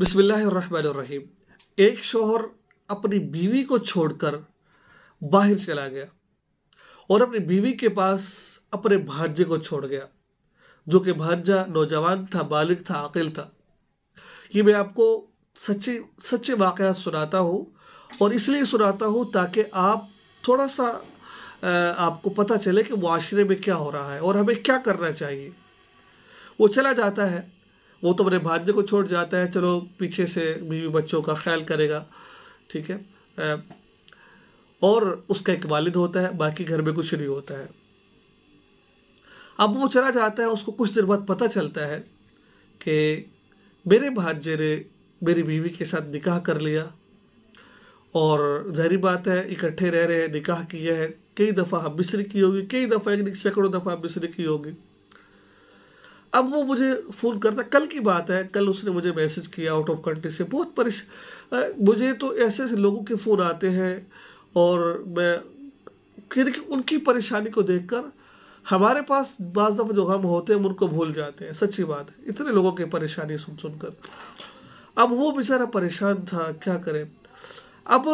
बिसमीम एक शोहर अपनी बीवी को छोड़कर बाहर चला गया और अपनी बीवी के पास अपने भांजे को छोड़ गया जो कि भांजा नौजवान था बालिग था अकिल था कि मैं आपको सच्चे सच्चे वाक़ सुनाता हूँ और इसलिए सुनाता हूँ ताकि आप थोड़ा सा आपको पता चले कि माशरे में क्या हो रहा है और हमें क्या करना चाहिए वो चला जाता है वो तो अपने भाज्य को छोड़ जाता है चलो पीछे से बीवी बच्चों का ख्याल करेगा ठीक है और उसका एक वालिद होता है बाकी घर में कुछ नहीं होता है अब वो चला जाता है उसको कुछ देर बाद पता चलता है कि मेरे भाज्य ने मेरी बीवी के साथ निकाह कर लिया और जहरी बात है इकट्ठे रह रहे हैं निकाह किया है कई दफ़ा हम मिस्री की होगी कई दफ़ा एक सैकड़ों दफ़ा मिस्री की होगी अब वो मुझे फ़ोन करता कल की बात है कल उसने मुझे मैसेज किया आउट ऑफ कंट्री से बहुत परेश मुझे तो ऐसे ऐसे लोगों के फ़ोन आते हैं और मैं फिर उनकी परेशानी को देखकर हमारे पास बाज दफ़ा जो गम होते हैं उनको भूल जाते हैं सच्ची बात है इतने लोगों की परेशानी सुन सुनकर अब वो बेचारा परेशान था क्या करें अब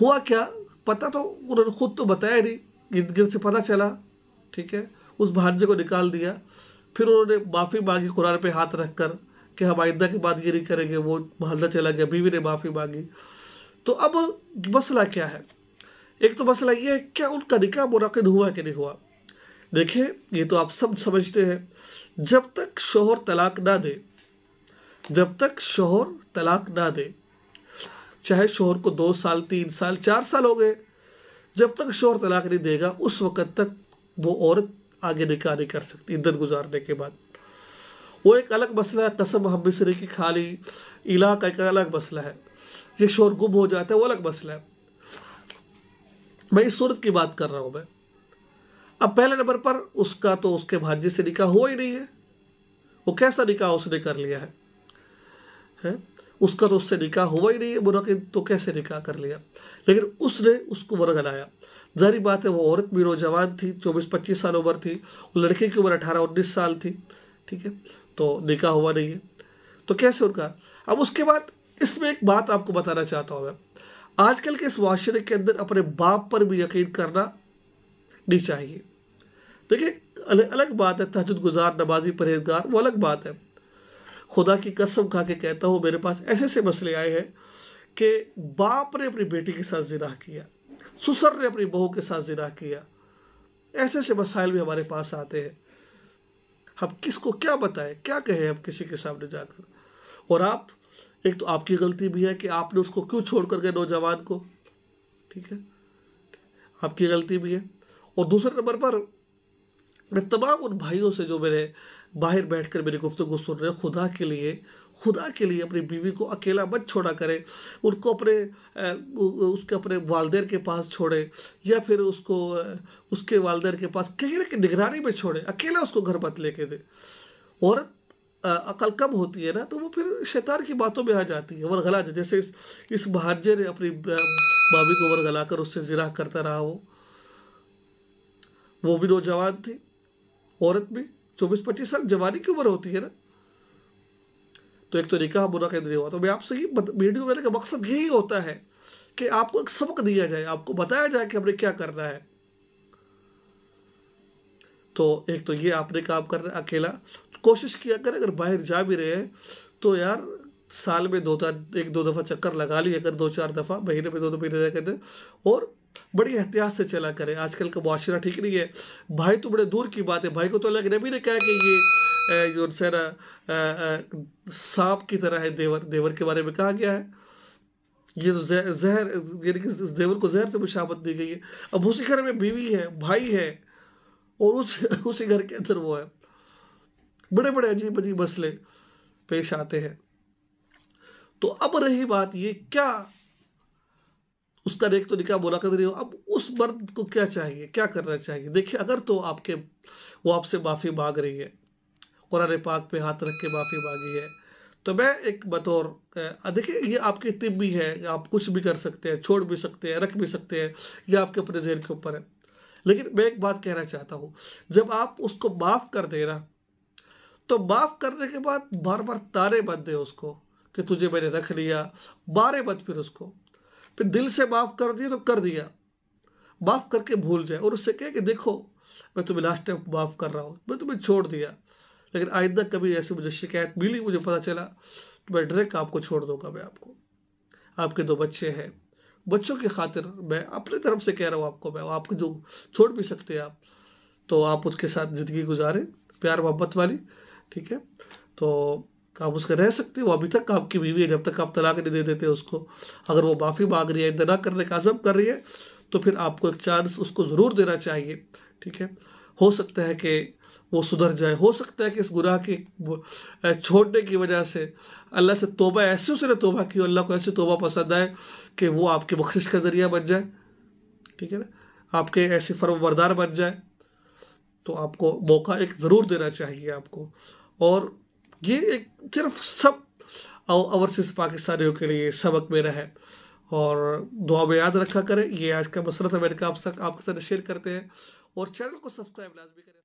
हुआ क्या पता तो उन्होंने खुद तो बताया नहीं गिर से पता चला ठीक है उस भांजे को निकाल दिया फिर उन्होंने माफ़ी मांगी कुरान पे हाथ रख कर कि हम आइंदा की बात ये नहीं करेंगे वो भांजा चला गया बीवी ने माफ़ी मांगी तो अब मसला क्या है एक तो मसला ये है क्या उनका निकाह मुनद हुआ कि नहीं हुआ देखिए ये तो आप सब समझते हैं जब तक शोहर तलाक ना दे जब तक शोहर तलाक ना दे चाहे शोहर को दो साल तीन साल चार साल हो गए जब तक शोहर तलाक नहीं देगा उस वक़्त तक वो औरत आगे नहीं कर सकती इद्दत गुजारने के बाद वो एक अलग मसला है हम मिस्र की खाली इलाका एक अलग मसला है ये शोर गुम हो जाता है वो अलग मसला है मैं इस सूरत की बात कर रहा हूँ मैं अब पहले नंबर पर उसका तो उसके भाजी से निकाह हुआ ही नहीं है वो कैसा निकाह उसने कर लिया है, है? उसका तो उससे निकाह हुआ ही नहीं है मुनकिन तो कैसे निकाह कर लिया लेकिन उसने उसको वरगलाया जहरी बात है वो औरत भी नौजवान थी चौबीस पच्चीस साल उम्र थी लड़के की उम्र अठारह उन्नीस साल थी ठीक है तो निकाह हुआ नहीं है तो कैसे उनका अब उसके बाद इसमें एक बात आपको बताना चाहता हूँ मैं आजकल के इस माशरे के अंदर अपने बाप पर भी यकीन करना नहीं चाहिए देखिए अलग बात है तहजद गुजार नमाजी परहेजगार वो अलग बात है खुदा की कसम खा के कहता हूँ मेरे पास ऐसे ऐसे मसले आए हैं कि बाप ने अपनी बेटी के साथ जिना किया सुसर ने अपनी बहू के साथ जिना किया ऐसे ऐसे मसाइल भी हमारे पास आते हैं हम किसको क्या बताएं क्या कहें हम किसी के सामने जाकर और आप एक तो आपकी गलती भी है कि आपने उसको क्यों छोड़ कर गए नौजवान को ठीक है आपकी गलती भी है और दूसरे नंबर पर मैं तमाम उन भाइयों से जो मेरे बाहर बैठ कर मेरी गुफ्तु को सुन रहे हैं खुदा के लिए खुदा के लिए अपनी बीवी को अकेला मत छोड़ा करें उनको अपने उसके अपने वालदेर के पास छोड़े या फिर उसको उसके वालदेर के पास कहीं ना कहीं निगरानी में छोड़े अकेला उसको घर मत लेके दे औरत अकल कम होती है ना तो वो फिर शैतान की बातों में आ जाती है वरगला जैसे इस इस महाजे ने अपनी भाभी को वरगला कर उससे जिरा करता रहा वो वो भी नौजवान थी औरत भी चौबीस पच्चीस साल जवानी की उम्र होती है ना तो एक तरीका तो बुरा केंद्रीय हुआ तो मैं आपसे ही वीडियो बनाने का मकसद यही होता है कि आपको एक सबक दिया जाए आपको बताया जाए कि हमने क्या करना है तो एक तो ये आपने काम करना अकेला कोशिश किया करें अगर बाहर जा भी रहे हैं तो यार साल में दो चार एक दो दफ़ा चक्कर लगा लिया अगर दो चार दफ़ा महीने में दो दो महीने रह कर और बड़ी एहतियात से चला करें आजकल का मुआरा ठीक नहीं है भाई तो बड़े दूर की बात है भाई को तो अल्लाह नबी ने कहा कि ये जो है ना सांप की तरह है देवर देवर के बारे में कहा गया है ये तो जहर यानी कि देवर को जहर से मुशाबत दी गई है अब उसी घर में बीवी है भाई है और उस उसी घर के अंदर वो है बड़े बड़े अजीब अजीब मसले पेश आते हैं तो अब रही बात ये क्या उसका एक तो निकाह बोला कर रही हो अब उस मर्द को क्या चाहिए क्या करना चाहिए देखिए अगर तो आपके वो आपसे माफ़ी मांग रही है कुरान पाक पे हाथ रख के माफ़ी मांगी है तो मैं एक बतौर देखिए ये आपकी तिब भी है आप कुछ भी कर सकते हैं छोड़ भी सकते हैं रख भी सकते हैं ये आपके अपने जहन के ऊपर है लेकिन मैं एक बात कहना चाहता हूँ जब आप उसको माफ़ कर देना तो माफ़ करने के बाद बार बार तारे बंद दे उसको कि तुझे मैंने रख लिया मारे मत फिर उसको फिर दिल से माफ़ कर दिया तो कर दिया माफ़ करके भूल जाए और उससे कहे कि देखो मैं तुम्हें लास्ट टाइम माफ़ कर रहा हूँ मैं तुम्हें छोड़ दिया लेकिन आइंदा कभी ऐसी मुझे शिकायत मिली मुझे पता चला तो मैं डायरेक्ट आपको छोड़ दूंगा मैं आपको आपके दो बच्चे हैं बच्चों की खातिर मैं अपनी तरफ से कह रहा हूँ आपको मैं आपके जो छोड़ भी सकते हैं आप तो आप उसके साथ ज़िंदगी गुजारें प्यार मोहब्बत वाली ठीक है तो तो आप उसके रह सकते हो अभी तक आपकी बीवी है जब तक आप तलाक नहीं दे देते उसको अगर वो माफ़ी मांग रही है इतना करने का अजम कर रही है तो फिर आपको एक चांस उसको ज़रूर देना चाहिए ठीक है हो सकता है कि वो सुधर जाए हो सकता है कि इस गुनाह के छोड़ने की वजह से अल्लाह से तोबा ऐसे उसने तोबा की अल्लाह को ऐसी तोबा पसंद आए कि वो आपकी बख्शिश का ज़रिया बन जाए ठीक है ना आपके ऐसे फर्मबरदार बन जाए तो आपको मौका एक ज़रूर देना चाहिए आपको और ये एक सिर्फ सब ओवरसीज पाकिस्तानियों के लिए सबक मेरा है और दुआ में याद रखा करें ये आज का मसरत अमेरिका आप सब आपके साथ शेयर करते हैं और चैनल को सब्सक्राइब लाजमी करें